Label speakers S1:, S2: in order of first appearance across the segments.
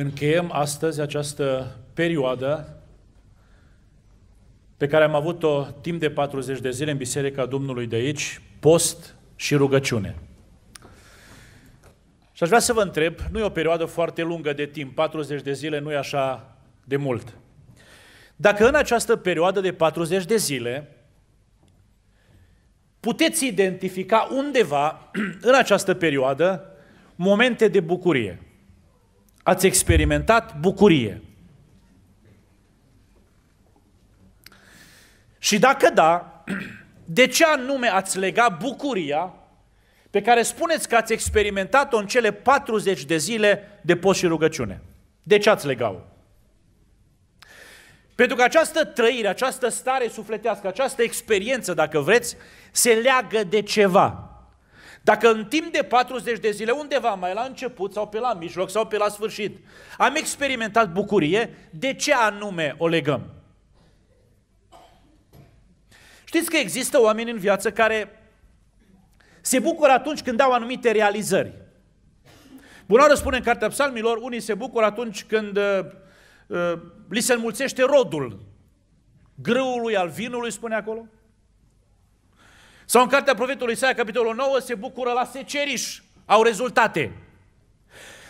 S1: încheiem astăzi această perioadă pe care am avut-o timp de 40 de zile în Biserica Domnului de aici, post și rugăciune. Și aș vrea să vă întreb, nu e o perioadă foarte lungă de timp, 40 de zile nu e așa de mult. Dacă în această perioadă de 40 de zile puteți identifica undeva în această perioadă momente de bucurie – ați experimentat bucurie? Și dacă da, de ce anume ați lega bucuria pe care spuneți că ați experimentat-o în cele 40 de zile de post și rugăciune? De ce ați legat-o? Pentru că această trăire, această stare sufletească, această experiență, dacă vreți, se leagă de ceva. Dacă în timp de 40 de zile, undeva mai la început sau pe la mijloc sau pe la sfârșit, am experimentat bucurie, de ce anume o legăm? Știți că există oameni în viață care se bucură atunci când au anumite realizări. Bunoară spune în Cartea Psalmilor, unii se bucură atunci când uh, uh, li se înmulțește rodul grâului al vinului, spune acolo. Sau în cartea profetului Isaia, capitolul 9, se bucură la seceriș. Au rezultate.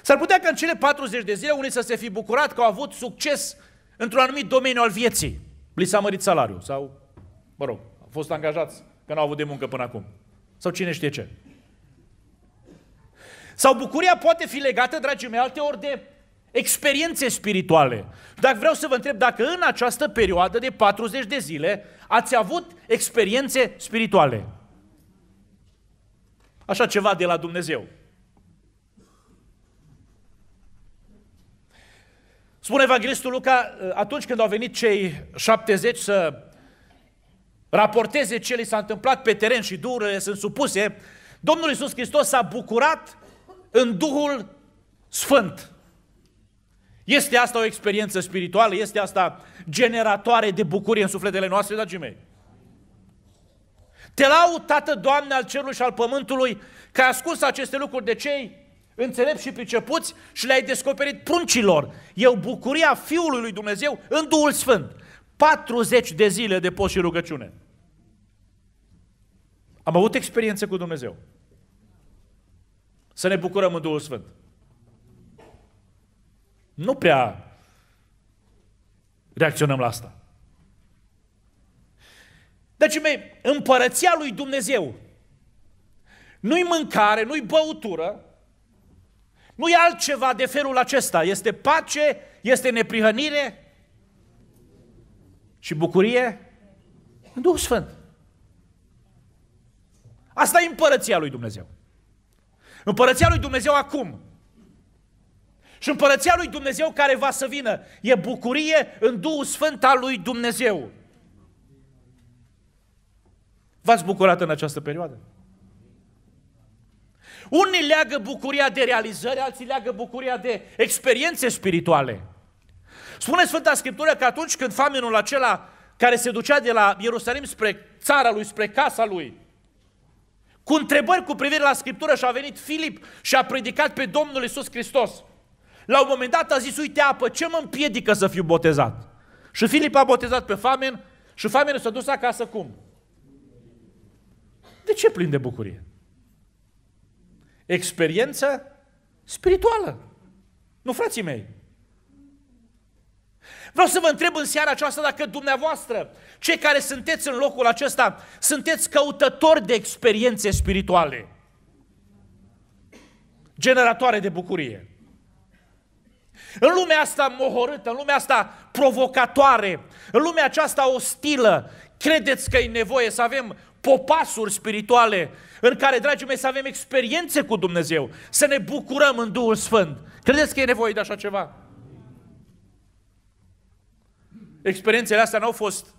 S1: S-ar putea ca în cele 40 de zile unii să se fi bucurat că au avut succes într-un anumit domeniu al vieții. Li s-a mărit salariul sau, mă rog, au fost angajați că n-au avut de muncă până acum. Sau cine știe ce. Sau bucuria poate fi legată, dragii mei, alte ori de experiențe spirituale. Dacă vreau să vă întreb dacă în această perioadă de 40 de zile ați avut experiențe spirituale așa ceva de la Dumnezeu. Spune Evanghelistul Luca, atunci când au venit cei 70 să raporteze ce li s-a întâmplat pe teren și dururile sunt supuse, Domnul Iisus Hristos s-a bucurat în Duhul Sfânt. Este asta o experiență spirituală? Este asta generatoare de bucurie în sufletele noastre, dragii mei? Te lau, Tată, Doamne, al cerului și al pământului, că ai ascuns aceste lucruri de cei înțelepți și pricepuți și le-ai descoperit pruncilor. Eu, bucuria Fiului lui Dumnezeu în Duhul Sfânt. 40 de zile de post și rugăciune. Am avut experiențe cu Dumnezeu. Să ne bucurăm în Duhul Sfânt. Nu prea reacționăm la asta. Deci, mei, împărăția lui Dumnezeu nu-i mâncare, nu-i băutură, nu-i altceva de felul acesta. Este pace, este neprihănire și bucurie în Duhul Sfânt. Asta e împărăția lui Dumnezeu. Împărăția lui Dumnezeu acum. Și împărăția lui Dumnezeu care va să vină e bucurie în Duhul Sfânt al lui Dumnezeu. V-ați bucurat în această perioadă? Unii leagă bucuria de realizări, alții leagă bucuria de experiențe spirituale. Spune Sfânta Scriptură că atunci când famenul acela care se ducea de la Ierusalim spre țara lui, spre casa lui, cu întrebări cu privire la Scriptură și a venit Filip și a predicat pe Domnul Isus Hristos. La un moment dat a zis, uite apă, ce mă împiedică să fiu botezat? Și Filip a botezat pe famen și famenul s-a dus acasă cum? De ce plin de bucurie? Experiență spirituală. Nu, frații mei. Vreau să vă întreb în seara aceasta dacă dumneavoastră, cei care sunteți în locul acesta, sunteți căutători de experiențe spirituale, generatoare de bucurie. În lumea asta mohorâtă, în lumea asta provocatoare, în lumea aceasta ostilă, credeți că e nevoie să avem popasuri spirituale în care, dragii mei, să avem experiențe cu Dumnezeu, să ne bucurăm în Duhul Sfânt. Credeți că e nevoie de așa ceva? Experiențele astea n-au fost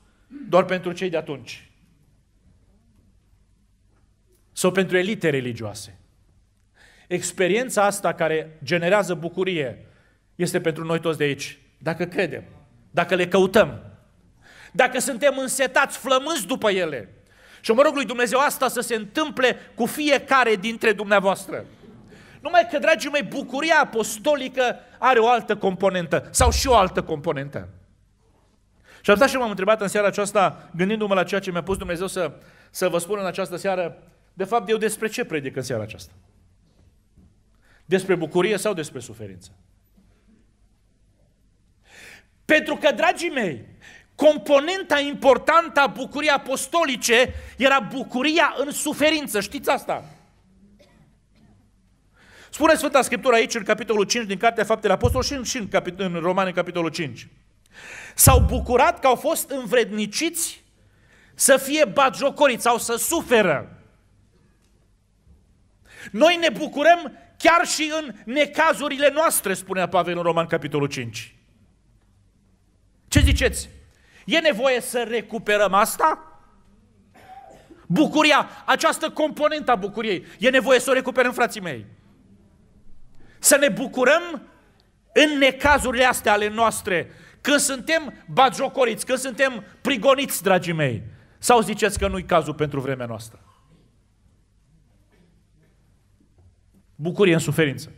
S1: doar pentru cei de atunci. Sau pentru elite religioase. Experiența asta care generează bucurie este pentru noi toți de aici. Dacă credem, dacă le căutăm, dacă suntem însetați, flămânzi după ele, și mă rog lui Dumnezeu asta să se întâmple cu fiecare dintre dumneavoastră. Numai că, dragii mei, bucuria apostolică are o altă componentă sau și o altă componentă. Și asta și m-am întrebat în seara aceasta, gândindu-mă la ceea ce mi-a pus Dumnezeu să, să vă spun în această seară, de fapt eu despre ce predic în seara aceasta? Despre bucurie sau despre suferință? Pentru că, dragii mei, componenta importantă a bucuriei apostolice era bucuria în suferință. Știți asta? Spune Sfânta Scriptură aici, în capitolul 5 din Cartea Faptele Apostolului și, în, și în, în Romani, în capitolul 5. S-au bucurat că au fost învredniciți să fie bagiocoriți sau să suferă. Noi ne bucurăm chiar și în necazurile noastre, spunea Pavel în Roman, capitolul 5. Ce ziceți? E nevoie să recuperăm asta? Bucuria, această componentă a bucuriei, e nevoie să o recuperăm, frații mei. Să ne bucurăm în necazurile astea ale noastre, când suntem bagiocoriți, când suntem prigoniți, dragii mei. Sau ziceți că nu-i cazul pentru vremea noastră? Bucurie în suferință.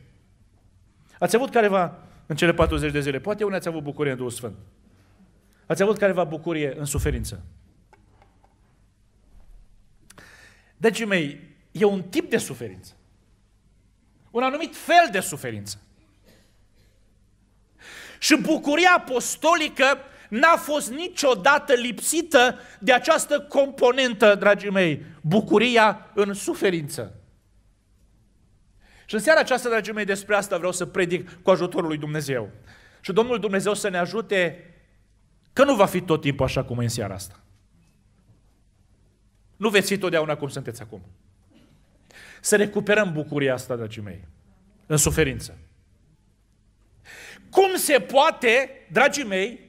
S1: Ați avut careva în cele 40 de zile? Poate unii ați avut bucurie în Duhul Sfânt. Ați avut careva bucurie în suferință. Dragii mei, e un tip de suferință. Un anumit fel de suferință. Și bucuria apostolică n-a fost niciodată lipsită de această componentă, dragii mei, bucuria în suferință. Și în seara aceasta, dragii mei, despre asta vreau să predic cu ajutorul lui Dumnezeu. Și Domnul Dumnezeu să ne ajute Că nu va fi tot timpul așa cum e în seara asta. Nu veți fi totdeauna cum sunteți acum. Să recuperăm bucuria asta, dragii mei, în suferință. Cum se poate, dragii mei,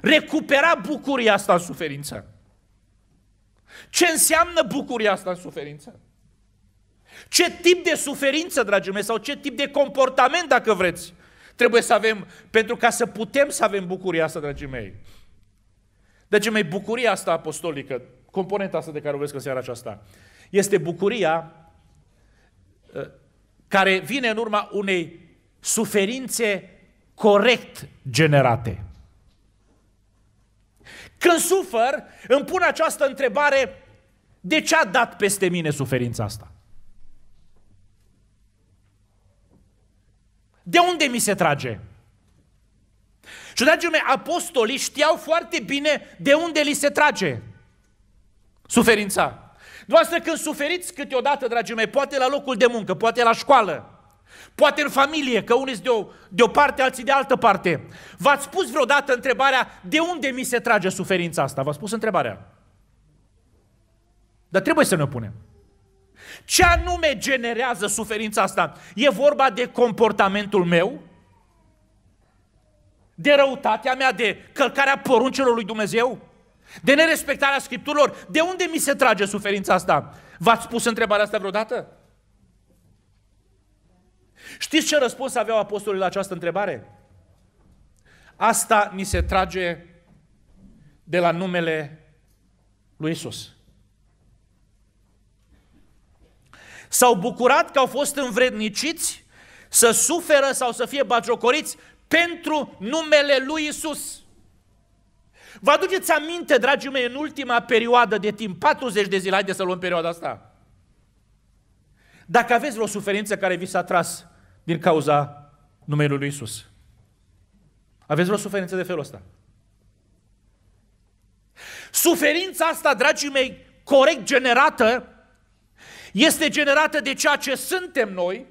S1: recupera bucuria asta în suferință? Ce înseamnă bucuria asta în suferință? Ce tip de suferință, dragii mei, sau ce tip de comportament, dacă vreți, trebuie să avem, pentru ca să putem să avem bucuria asta, dragii mei. Dragii mei, bucuria asta apostolică, componenta asta de care vezi în seara aceasta, este bucuria ă, care vine în urma unei suferințe corect generate. Când sufăr, îmi pun această întrebare, de ce a dat peste mine suferința asta? de unde mi se trage? Și, dragii mei, apostolii știau foarte bine de unde li se trage suferința. Doar când suferiți câteodată, dragii mei, poate la locul de muncă, poate la școală, Poate în familie, că unii de o, de o parte, alții de altă parte. V-ați pus vreodată întrebarea, de unde mi se trage suferința asta? V-ați pus întrebarea. Dar trebuie să ne punem. Ce anume generează suferința asta? E vorba de comportamentul meu? De răutatea mea, de călcarea poruncelor lui Dumnezeu? De nerespectarea Scripturilor? De unde mi se trage suferința asta? V-ați pus întrebarea asta vreodată? Știți ce răspuns aveau apostolii la această întrebare? Asta ni se trage de la numele lui Isus. s-au bucurat că au fost învredniciți să suferă sau să fie bagiocoriți pentru numele lui Isus. Vă aduceți aminte, dragii mei, în ultima perioadă de timp, 40 de zile, haideți să luăm perioada asta. Dacă aveți vreo suferință care vi s-a tras din cauza numelui lui Isus, aveți vreo suferință de felul ăsta? Suferința asta, dragii mei, corect generată, este generată de ceea ce suntem noi,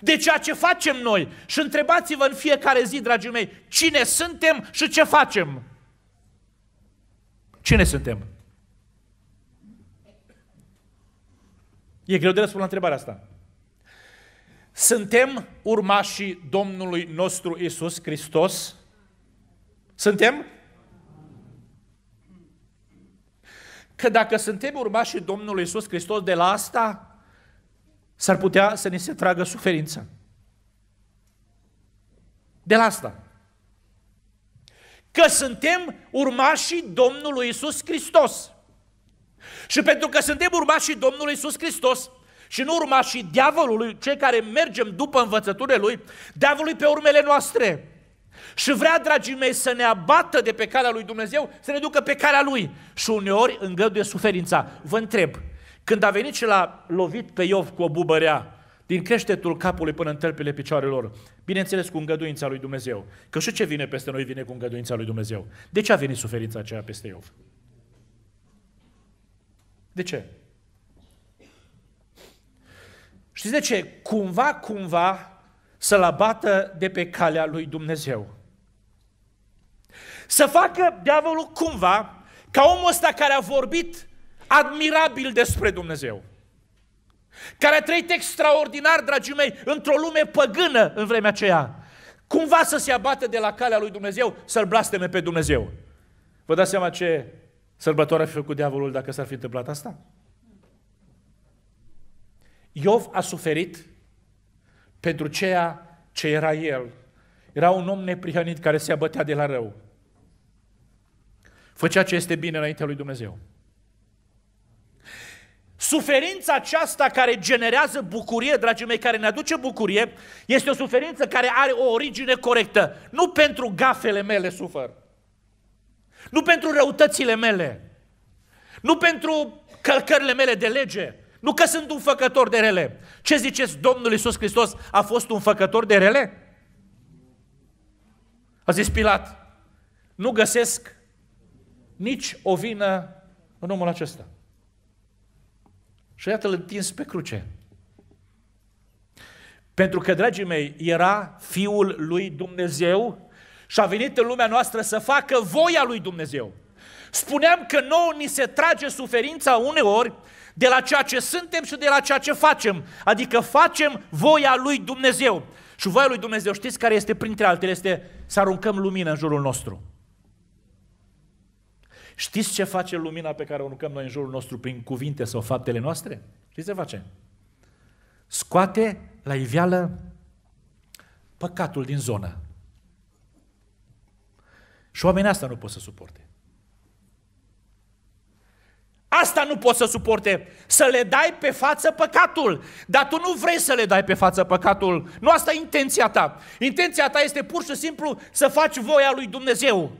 S1: de ceea ce facem noi. Și întrebați-vă în fiecare zi, dragii mei, cine suntem și ce facem. Cine suntem? E greu de răspuns la întrebarea asta. Suntem urmașii Domnului nostru Isus Hristos? Suntem? că dacă suntem urmașii Domnului Isus Hristos de la asta, s-ar putea să ne se tragă suferința. De la asta. Că suntem urmașii Domnului Isus Hristos. Și pentru că suntem urmașii Domnului Isus Hristos și nu urmașii diavolului, cei care mergem după învățăturile lui, diavolului pe urmele noastre. Și vrea, dragii mei, să ne abată de pe calea lui Dumnezeu, să ne ducă pe calea lui. Și uneori îngăduie suferința. Vă întreb, când a venit și l-a lovit pe Iov cu o bubărea, din creștetul capului până în tălpile picioarelor, bineînțeles cu îngăduința lui Dumnezeu, că și ce vine peste noi vine cu îngăduința lui Dumnezeu. De ce a venit suferința aceea peste Iov? De ce? Știți de ce? Cumva, cumva, să-l abată de pe calea lui Dumnezeu. Să facă diavolul cumva ca omul ăsta care a vorbit admirabil despre Dumnezeu, care a trăit extraordinar, dragii mei, într-o lume păgână în vremea aceea, cumva să se abată de la calea lui Dumnezeu, să-L blasteme pe Dumnezeu. Vă dați seama ce sărbătoare a făcut diavolul dacă s-ar fi întâmplat asta? Iov a suferit pentru ceea ce era el. Era un om neprihănit care se abătea de la rău. Făcea ce este bine înaintea lui Dumnezeu. Suferința aceasta care generează bucurie, dragii mei, care ne aduce bucurie, este o suferință care are o origine corectă. Nu pentru gafele mele sufăr. Nu pentru răutățile mele. Nu pentru călcările mele de lege. Nu că sunt un făcător de rele. Ce ziceți, Domnul Iisus Hristos a fost un făcător de rele? A zis Pilat, nu găsesc nici o vină în omul acesta. Și iată-l întins pe cruce. Pentru că, dragii mei, era Fiul lui Dumnezeu și a venit în lumea noastră să facă voia lui Dumnezeu. Spuneam că nouă ni se trage suferința uneori de la ceea ce suntem și de la ceea ce facem. Adică facem voia lui Dumnezeu. Și voia lui Dumnezeu, știți care este printre altele? Este să aruncăm lumină în jurul nostru. Știți ce face lumina pe care o aruncăm noi în jurul nostru prin cuvinte sau faptele noastre? Știți ce face? Scoate la iveală păcatul din zonă. Și oamenii asta nu pot să suporte. Asta nu poți să suporte, să le dai pe față păcatul. Dar tu nu vrei să le dai pe față păcatul. Nu asta e intenția ta. Intenția ta este pur și simplu să faci voia lui Dumnezeu.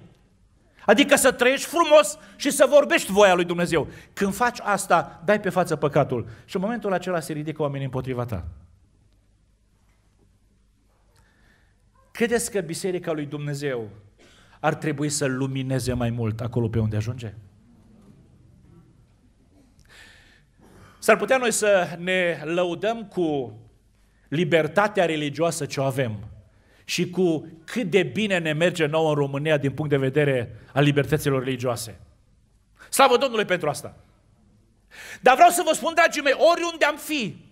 S1: Adică să trăiești frumos și să vorbești voia lui Dumnezeu. Când faci asta, dai pe față păcatul. Și în momentul acela se ridică oamenii împotriva ta. Credeți că Biserica lui Dumnezeu ar trebui să lumineze mai mult acolo pe unde ajunge? S-ar putea noi să ne lăudăm cu libertatea religioasă ce o avem și cu cât de bine ne merge nouă în România din punct de vedere al libertăților religioase. Slavă Domnului pentru asta! Dar vreau să vă spun, dragii mei, oriunde am fi,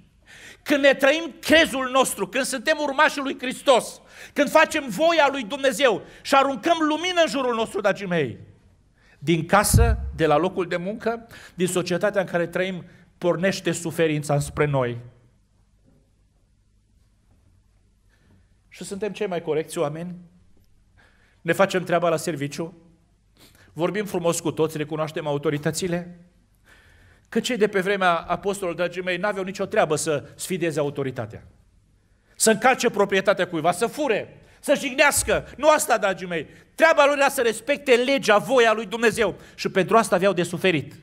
S1: când ne trăim crezul nostru, când suntem urmașii lui Hristos, când facem voia lui Dumnezeu și aruncăm lumină în jurul nostru, dragii mei, din casă, de la locul de muncă, din societatea în care trăim, pornește suferința spre noi. Și suntem cei mai corecți oameni, ne facem treaba la serviciu, vorbim frumos cu toți, recunoaștem autoritățile, că cei de pe vremea apostolului, dragii mei, n-aveau nicio treabă să sfideze autoritatea, să încarce proprietatea cuiva, să fure, să jignească. Nu asta, dragii mei. Treaba lor era să respecte legea, voia lui Dumnezeu. Și pentru asta aveau de suferit.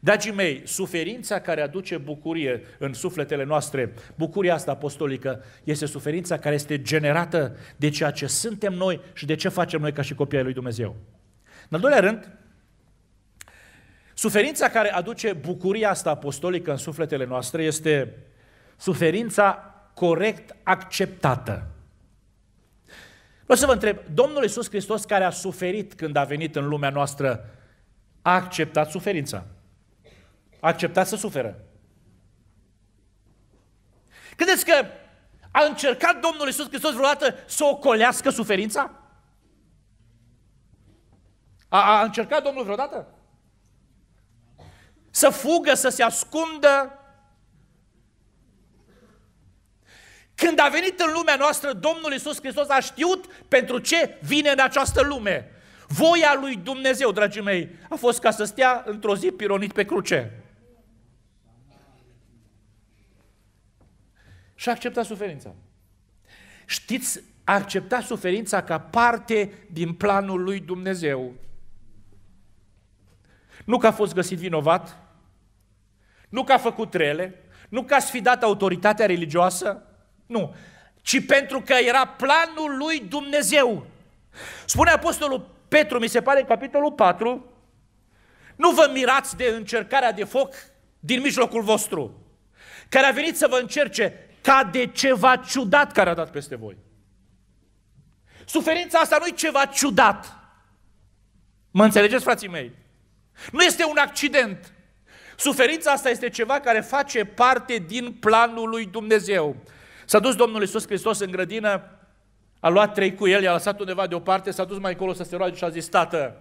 S1: Dragii mei, suferința care aduce bucurie în sufletele noastre, bucuria asta apostolică, este suferința care este generată de ceea ce suntem noi și de ce facem noi ca și copiii lui Dumnezeu. În al doilea rând, suferința care aduce bucuria asta apostolică în sufletele noastre este suferința corect acceptată. Vreau să vă întreb, Domnul Iisus Hristos care a suferit când a venit în lumea noastră, a acceptat suferința? A acceptat să suferă. Credeți că a încercat Domnul Iisus Hristos vreodată să ocolească suferința? A, a încercat Domnul vreodată? Să fugă, să se ascundă? Când a venit în lumea noastră, Domnul Iisus Hristos a știut pentru ce vine în această lume. Voia lui Dumnezeu, dragii mei, a fost ca să stea într-o zi pironit pe cruce. și a acceptat suferința. Știți, a acceptat suferința ca parte din planul lui Dumnezeu. Nu că a fost găsit vinovat, nu că a făcut rele, nu că a sfidat autoritatea religioasă, nu, ci pentru că era planul lui Dumnezeu. Spune Apostolul Petru, mi se pare, în capitolul 4, nu vă mirați de încercarea de foc din mijlocul vostru, care a venit să vă încerce ca de ceva ciudat care a dat peste voi. Suferința asta nu e ceva ciudat. Mă înțelegeți, frații mei? Nu este un accident. Suferința asta este ceva care face parte din planul lui Dumnezeu. S-a dus Domnul Iisus Hristos în grădină, a luat trei cu el, i-a lăsat undeva deoparte, s-a dus mai acolo să se roage și a zis, Tată,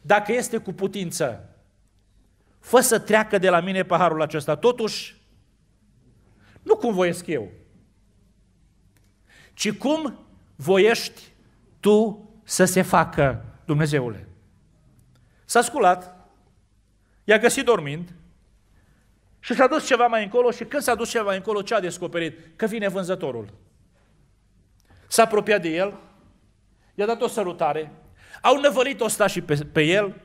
S1: dacă este cu putință, fă să treacă de la mine paharul acesta. Totuși, nu cum voiesc eu, ci cum voiești tu să se facă, Dumnezeule. S-a sculat, i-a găsit dormind și s-a dus ceva mai încolo și când s-a dus ceva mai încolo, ce a descoperit? Că vine vânzătorul. S-a apropiat de el, i-a dat o sărutare, au năvălit ostașii pe, pe el,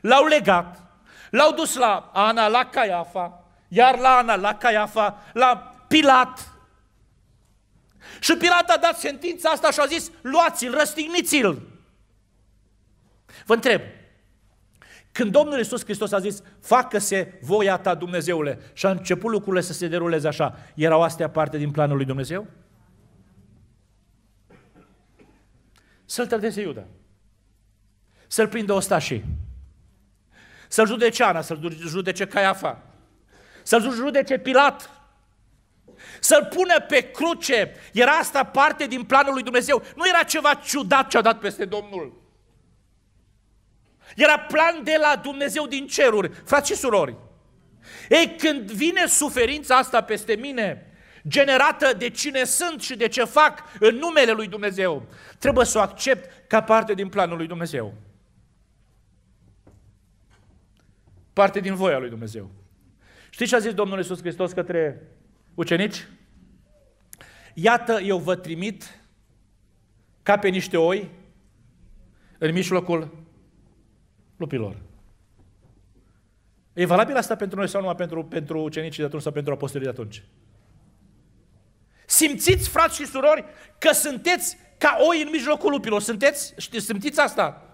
S1: l-au legat, l-au dus la Ana, la Caiafa, iar la Ana, la Caiafa, la Pilat. Și Pilat a dat sentința asta și a zis, luați-l, răstigniți-l. Vă întreb, când Domnul Iisus Hristos a zis, facă-se voia ta, Dumnezeule, și a început lucrurile să se deruleze așa, erau astea parte din planul lui Dumnezeu? Să-l trădeze Iuda, să-l prindă ostașii, să-l judece Ana, să-l judece Caiafa, să-l judece Pilat, să-l pună pe cruce. Era asta parte din planul lui Dumnezeu. Nu era ceva ciudat ce a dat peste Domnul. Era plan de la Dumnezeu din ceruri. Frați și surori, ei, când vine suferința asta peste mine, generată de cine sunt și de ce fac în numele lui Dumnezeu, trebuie să o accept ca parte din planul lui Dumnezeu. Parte din voia lui Dumnezeu. Știți ce a zis Domnul Iisus Hristos către ucenici? Iată, eu vă trimit ca pe niște oi în mijlocul lupilor. E valabil asta pentru noi sau numai pentru, pentru ucenicii de atunci sau pentru apostolii de atunci? Simțiți, frați și surori, că sunteți ca oi în mijlocul lupilor. Sunteți? Știți, simțiți asta?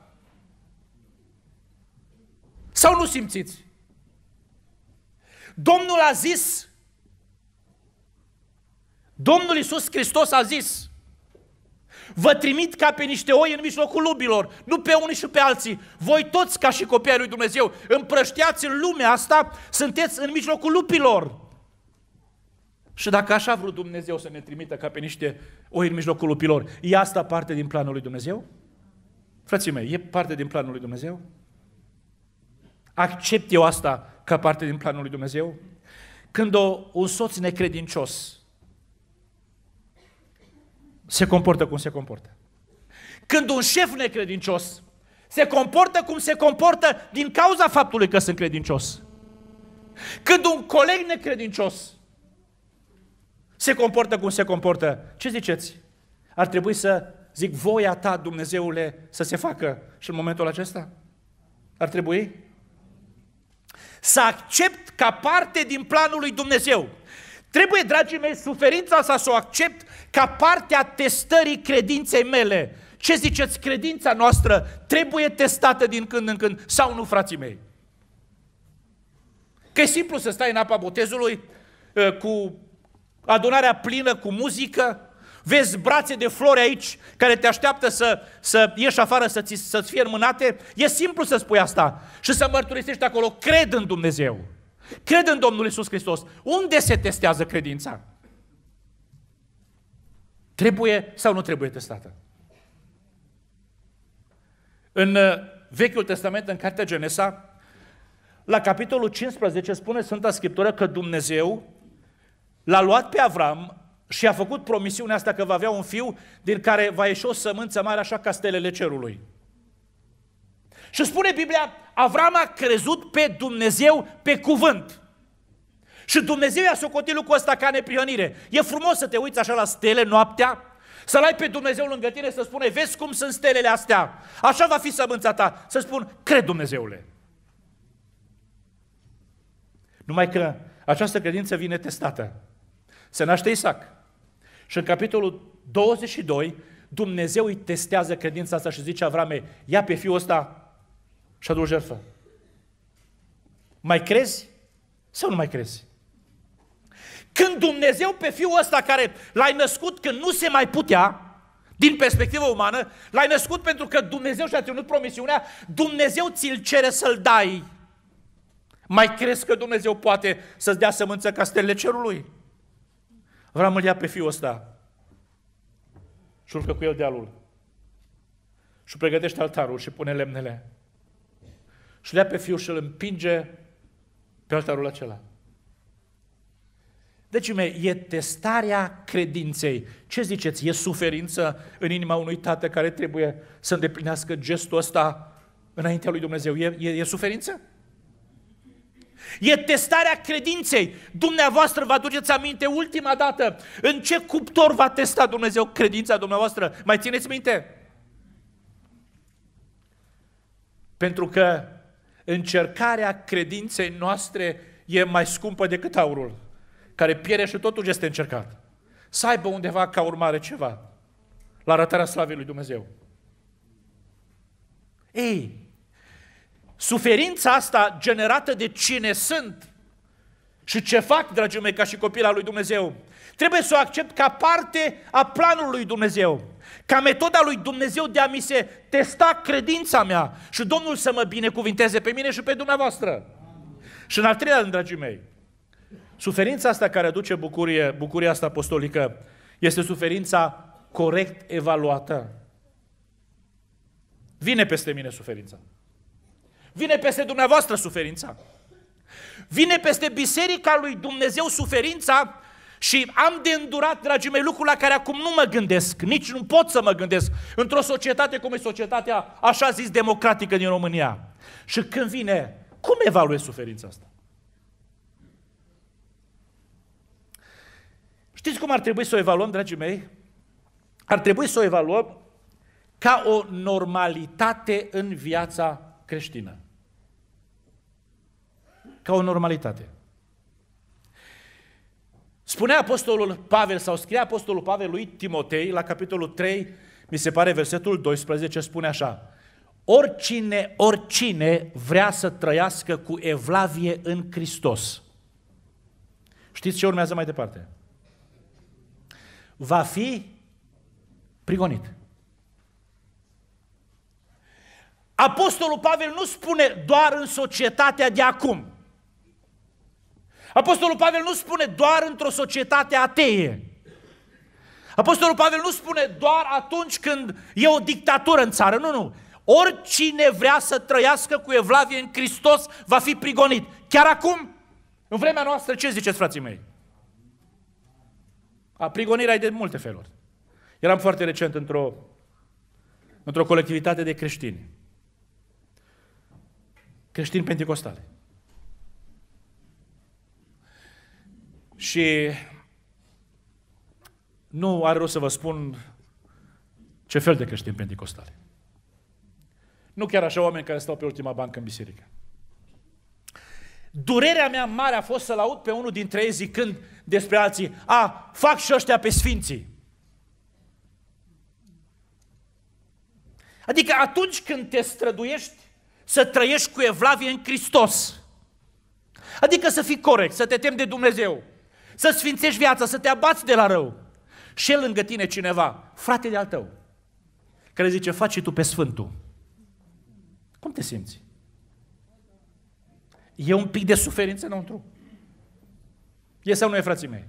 S1: Sau nu simțiți? Domnul a zis, Domnul Iisus Hristos a zis, vă trimit ca pe niște oi în mijlocul lubilor, nu pe unii și pe alții. Voi toți, ca și copii ai lui Dumnezeu, împrășteați în lumea asta, sunteți în mijlocul lupilor. Și dacă așa a vrut Dumnezeu să ne trimită ca pe niște oi în mijlocul lupilor, e asta parte din planul lui Dumnezeu? Frații mei, e parte din planul lui Dumnezeu? Accept eu asta ca parte din planul lui Dumnezeu? Când o, un soț necredincios se comportă cum se comportă. Când un șef necredincios se comportă cum se comportă din cauza faptului că sunt credincios. Când un coleg necredincios se comportă cum se comportă, ce ziceți? Ar trebui să zic voia ta, Dumnezeule, să se facă și în momentul acesta? Ar trebui? să accept ca parte din planul lui Dumnezeu. Trebuie, dragii mei, suferința asta să o accept ca parte a testării credinței mele. Ce ziceți, credința noastră trebuie testată din când în când sau nu, frații mei? Că e simplu să stai în apa botezului uh, cu adunarea plină, cu muzică, vezi brațe de flori aici care te așteaptă să, să ieși afară să ți, să-ți fie înmânate, e simplu să spui asta și să mărturisești acolo, cred în Dumnezeu, cred în Domnul Isus Hristos. Unde se testează credința? Trebuie sau nu trebuie testată? În uh, Vechiul Testament, în Cartea Genesa, la capitolul 15 spune Sfânta Scriptură că Dumnezeu l-a luat pe Avram și a făcut promisiunea asta că va avea un fiu din care va ieși o sămânță mare așa ca stelele cerului. Și spune Biblia, Avram a crezut pe Dumnezeu pe cuvânt. Și Dumnezeu i-a socotit lucrul ăsta ca neprionire. E frumos să te uiți așa la stele noaptea, să-L ai pe Dumnezeu lângă tine, să spune, vezi cum sunt stelele astea, așa va fi sămânța ta. Să spun, cred Dumnezeule. Numai că această credință vine testată. Se naște Isaac. Și în capitolul 22, Dumnezeu îi testează credința asta și zice Avrame, ia pe fiul ăsta și adu jertfă. Mai crezi sau nu mai crezi? Când Dumnezeu pe fiul ăsta care l-ai născut când nu se mai putea, din perspectivă umană, l-ai născut pentru că Dumnezeu și-a ținut promisiunea, Dumnezeu ți-l cere să-l dai. Mai crezi că Dumnezeu poate să-ți dea sămânță ca stelele cerului? Avram îl ia pe fiul ăsta și urcă cu el dealul și pregătește altarul și pune lemnele și le ia pe fiul și îl împinge pe altarul acela. Deci, mei, e testarea credinței. Ce ziceți? E suferință în inima unui tată care trebuie să îndeplinească gestul ăsta înaintea lui Dumnezeu? E, e, e suferință? E testarea credinței. Dumneavoastră vă aduceți aminte ultima dată în ce cuptor va testa Dumnezeu credința dumneavoastră. Mai țineți minte? Pentru că încercarea credinței noastre e mai scumpă decât aurul, care piere și totuși este încercat. Să aibă undeva ca urmare ceva la arătarea slavei lui Dumnezeu. Ei, Suferința asta generată de cine sunt și ce fac, dragii mei, ca și copila lui Dumnezeu, trebuie să o accept ca parte a planului lui Dumnezeu, ca metoda lui Dumnezeu de a mi se testa credința mea și Domnul să mă binecuvinteze pe mine și pe dumneavoastră. Și în al treilea rând, dragii mei, suferința asta care aduce bucurie, bucuria asta apostolică, este suferința corect evaluată. Vine peste mine suferința. Vine peste dumneavoastră suferința. Vine peste biserica lui Dumnezeu suferința și am de îndurat, dragii mei, lucruri la care acum nu mă gândesc, nici nu pot să mă gândesc, într-o societate cum e societatea, așa zis, democratică din România. Și când vine, cum evaluez suferința asta? Știți cum ar trebui să o evaluăm, dragii mei? Ar trebui să o evaluăm ca o normalitate în viața creștină ca o normalitate. Spunea Apostolul Pavel, sau scrie Apostolul Pavel lui Timotei, la capitolul 3, mi se pare versetul 12, spune așa, Oricine, oricine vrea să trăiască cu evlavie în Hristos. Știți ce urmează mai departe? Va fi prigonit. Apostolul Pavel nu spune doar în societatea de acum, Apostolul Pavel nu spune doar într-o societate ateie. Apostolul Pavel nu spune doar atunci când e o dictatură în țară, nu, nu. Oricine vrea să trăiască cu Evlavie în Hristos va fi prigonit. Chiar acum, în vremea noastră, ce ziceți, frații mei? A, prigonirea e de multe feluri. Eram foarte recent într-o, într-o colectivitate de creștini. Creștini pentecostale. Și nu are rost să vă spun ce fel de creștini pentecostali. Nu chiar așa oameni care stau pe ultima bancă în biserică. Durerea mea mare a fost să-l aud pe unul dintre ei zicând despre alții, a, fac și ăștia pe sfinții. Adică atunci când te străduiești să trăiești cu evlavie în Hristos, adică să fii corect, să te temi de Dumnezeu, să sfințești viața, să te abați de la rău. Și el lângă tine cineva, frate de-al tău, care zice, faci și tu pe Sfântul. Cum te simți? E un pic de suferință înăuntru. E sau nu e, frații mei?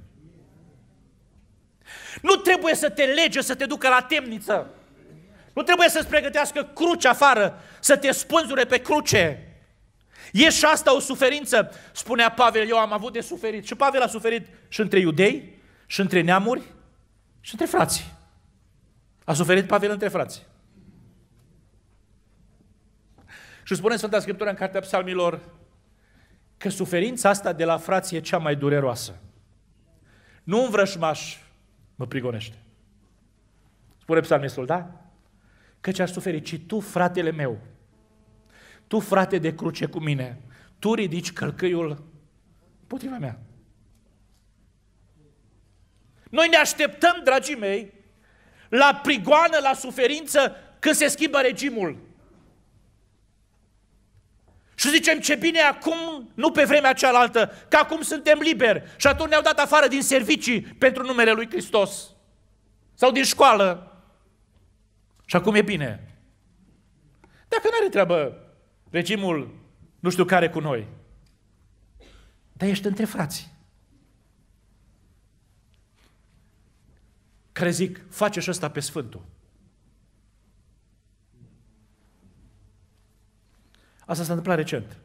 S1: Nu trebuie să te lege, să te ducă la temniță. Nu trebuie să-ți pregătească cruce afară, să te spânzure pe cruce. E și asta o suferință, spunea Pavel, eu am avut de suferit. Și Pavel a suferit și între iudei, și între neamuri, și între frații. A suferit Pavel între frații. Și spune Sfânta Scriptură în Cartea Psalmilor că suferința asta de la frații e cea mai dureroasă. Nu un vrășmaș mă prigonește. Spune psalmistul, da? Căci aș suferi, ci tu, fratele meu, tu frate de cruce cu mine, tu ridici călcâiul potriva mea. Noi ne așteptăm, dragii mei, la prigoană, la suferință, când se schimbă regimul. Și zicem, ce bine acum, nu pe vremea cealaltă, că acum suntem liberi. Și atunci ne-au dat afară din servicii pentru numele Lui Hristos. Sau din școală. Și acum e bine. Dacă nu are treabă regimul nu știu care cu noi. Dar ești între frați. Care zic, face și ăsta pe Sfântul. Asta s-a întâmplat recent.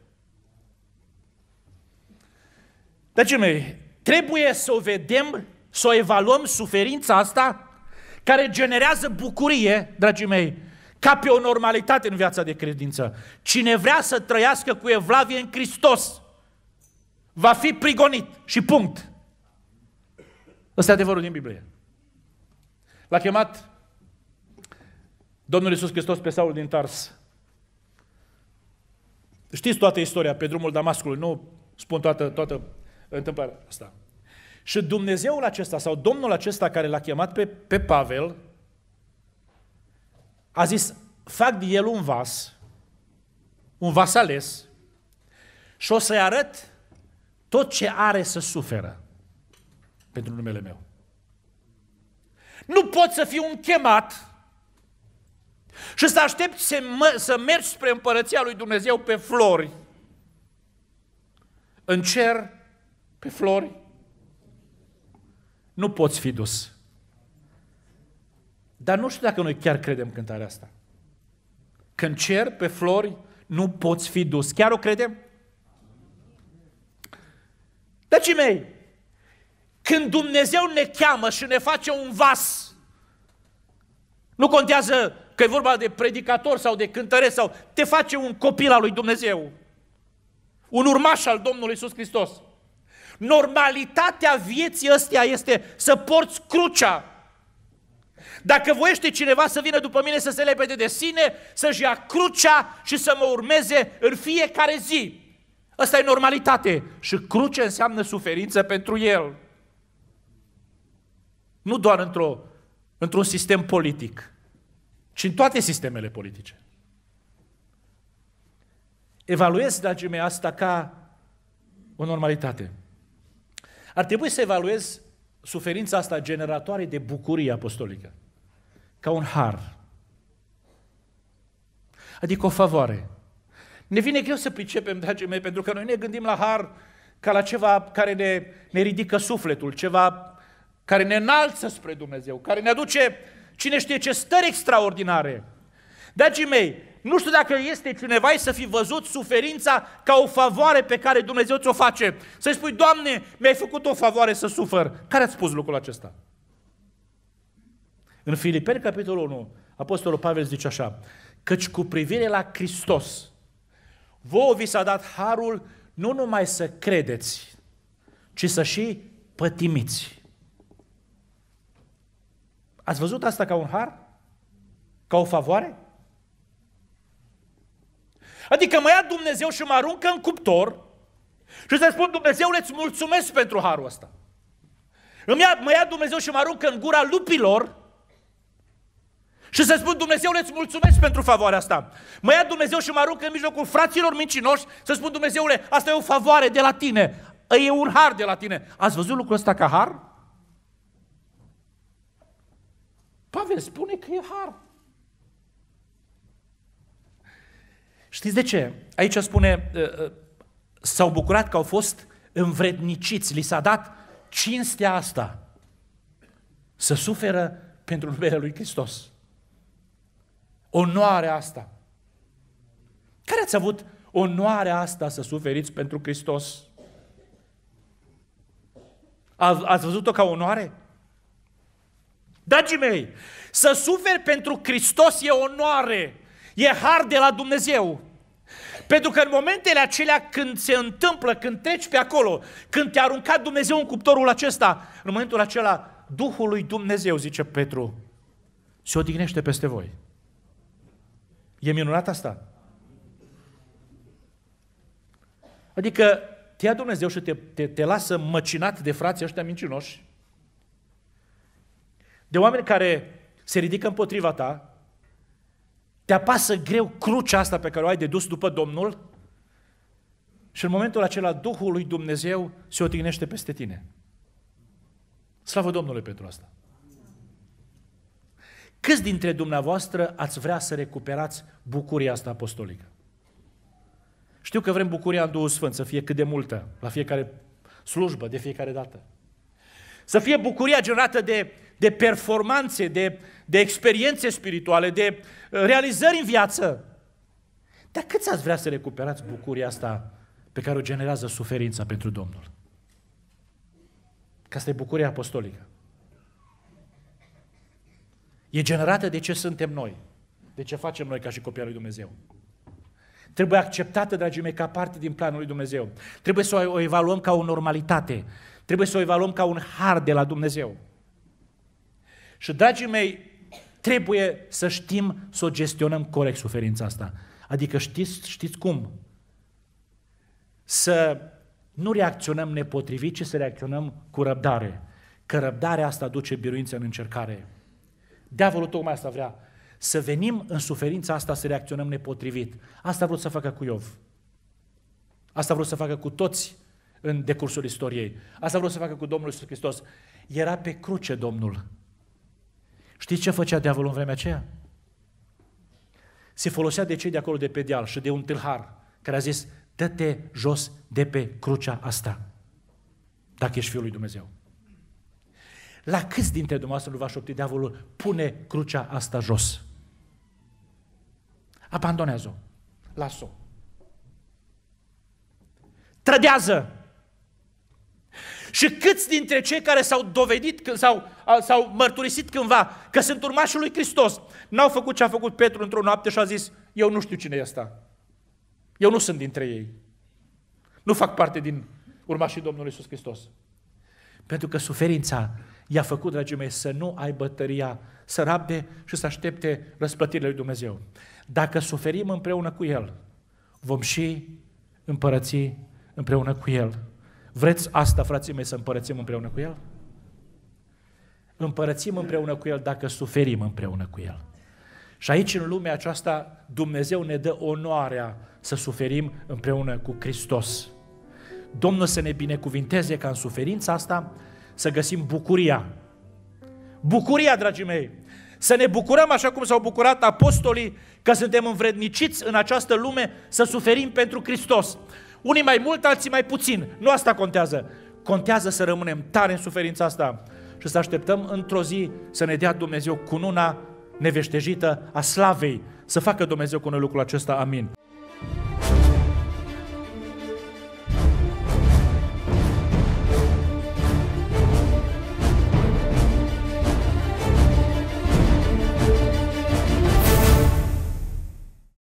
S1: Dragii mei, trebuie să o vedem, să o evaluăm suferința asta care generează bucurie, dragii mei, ca pe o normalitate în viața de credință. Cine vrea să trăiască cu evlavie în Hristos, va fi prigonit și punct. Ăsta e adevărul din Biblie. L-a chemat Domnul Iisus Hristos pe Saul din Tars. Știți toată istoria pe drumul Damascului, nu spun toată, toată întâmplarea asta. Și Dumnezeul acesta sau Domnul acesta care l-a chemat pe, pe Pavel, a zis, fac din el un vas, un vas ales, și o să-i arăt tot ce are să suferă pentru numele meu. Nu pot să fiu un chemat și să aștept să, mă, să mergi spre împărăția lui Dumnezeu pe flori. În cer, pe flori, nu poți fi dus. Dar nu știu dacă noi chiar credem cântarea asta. Când cer, pe flori, nu poți fi dus. Chiar o credem? Dragii mei, când Dumnezeu ne cheamă și ne face un vas, nu contează că e vorba de predicator sau de cântăresc sau te face un copil al lui Dumnezeu, un urmaș al Domnului Iisus Hristos. Normalitatea vieții ăstea este să porți crucea dacă voiește cineva să vină după mine să se lepede de sine, să-și ia crucea și să mă urmeze în fiecare zi. Asta e normalitate. Și cruce înseamnă suferință pentru el. Nu doar într-o, într-un sistem politic, ci în toate sistemele politice. Evaluez, dragii mei, asta ca o normalitate. Ar trebui să evaluez suferința asta generatoare de bucurie apostolică. Ca un har. Adică o favoare. Ne vine greu să pricepem, dragii mei, pentru că noi ne gândim la har ca la ceva care ne, ne ridică sufletul, ceva care ne înalță spre Dumnezeu, care ne aduce cine știe ce stări extraordinare. Dragii mei, nu știu dacă este cineva să fi văzut suferința ca o favoare pe care Dumnezeu ți-o face. Să-i spui, Doamne, mi-ai făcut o favoare să sufăr. Care ați spus lucrul acesta? În Filipeni, capitolul 1, Apostolul Pavel zice așa, căci cu privire la Hristos, vouă vi s-a dat harul nu numai să credeți, ci să și pătimiți. Ați văzut asta ca un har? Ca o favoare? Adică mă ia Dumnezeu și mă aruncă în cuptor și să spun, Dumnezeule, îți mulțumesc pentru harul ăsta. Îmi ia, mă ia Dumnezeu și mă aruncă în gura lupilor și să spun, Dumnezeule, îți mulțumesc pentru favoarea asta. Mă ia Dumnezeu și mă aruncă în mijlocul fraților mincinoși să spun, Dumnezeule, asta e o favoare de la tine, e un har de la tine. Ați văzut lucrul ăsta ca har? Pavel spune că e har. Știți de ce? Aici spune, uh, uh, s-au bucurat că au fost învredniciți, li s-a dat cinstea asta să suferă pentru numele Lui Hristos. Onoarea asta. Care ați avut onoarea asta să suferiți pentru Hristos? A, ați văzut-o ca onoare? Dragii mei, să suferi pentru Hristos e onoare. E har de la Dumnezeu. Pentru că în momentele acelea când se întâmplă, când treci pe acolo, când te-a aruncat Dumnezeu în cuptorul acesta, în momentul acela, Duhul lui Dumnezeu, zice Petru, se odihnește peste voi. E minunat asta? Adică te ia Dumnezeu și te, te, te lasă măcinat de frații ăștia mincinoși, de oameni care se ridică împotriva ta, te apasă greu crucea asta pe care o ai de dus după Domnul? Și în momentul acela Duhul lui Dumnezeu se otignește peste tine. Slavă Domnului pentru asta! Câți dintre dumneavoastră ați vrea să recuperați bucuria asta apostolică? Știu că vrem bucuria în Duhul Sfânt să fie cât de multă la fiecare slujbă, de fiecare dată. Să fie bucuria generată de, de performanțe, de, de experiențe spirituale, de uh, realizări în viață. Dar cât ați vrea să recuperați bucuria asta pe care o generează suferința pentru Domnul? Că asta e bucuria apostolică. E generată de ce suntem noi, de ce facem noi ca și copiii lui Dumnezeu. Trebuie acceptată, dragii mei, ca parte din planul lui Dumnezeu. Trebuie să o evaluăm ca o normalitate. Trebuie să o evaluăm ca un har de la Dumnezeu. Și, dragii mei, trebuie să știm să o gestionăm corect suferința asta. Adică știți, știți cum? Să nu reacționăm nepotrivit, ci să reacționăm cu răbdare. Că răbdarea asta duce biruință în încercare. Diavolul tocmai asta vrea. Să venim în suferința asta să reacționăm nepotrivit. Asta a vrut să facă cu Iov. Asta a vrut să facă cu toți în decursul istoriei. Asta vreau să facă cu Domnul Iisus Hristos. Era pe cruce Domnul. Știți ce făcea diavolul în vremea aceea? Se folosea de cei de acolo de pe deal și de un tâlhar care a zis, dă-te jos de pe crucea asta, dacă ești Fiul lui Dumnezeu. La câți dintre dumneavoastră nu v-a șoptit diavolul, pune crucea asta jos? Abandonează-o. Las-o. Trădează! Și câți dintre cei care s-au dovedit sau s-au mărturisit cândva că sunt urmașii lui Hristos, n-au făcut ce a făcut Petru într-o noapte și a zis, eu nu știu cine e asta. Eu nu sunt dintre ei. Nu fac parte din urmașii Domnului Iisus Hristos. Pentru că suferința i-a făcut, dragii mei, să nu aibă bătăria, să rabde și să aștepte răsplătirile lui Dumnezeu. Dacă suferim împreună cu El, vom și împărăți împreună cu El. Vreți asta, frații mei, să împărățim împreună cu El? Împărățim împreună cu El dacă suferim împreună cu El. Și aici, în lumea aceasta, Dumnezeu ne dă onoarea să suferim împreună cu Hristos. Domnul să ne binecuvinteze ca în suferința asta să găsim bucuria. Bucuria, dragii mei! Să ne bucurăm așa cum s-au bucurat apostolii că suntem învredniciți în această lume să suferim pentru Hristos. Unii mai mult, alții mai puțin. Nu asta contează. Contează să rămânem tare în suferința asta și să așteptăm într-o zi să ne dea Dumnezeu cununa neveștejită a slavei. Să facă Dumnezeu cu noi lucrul acesta. Amin.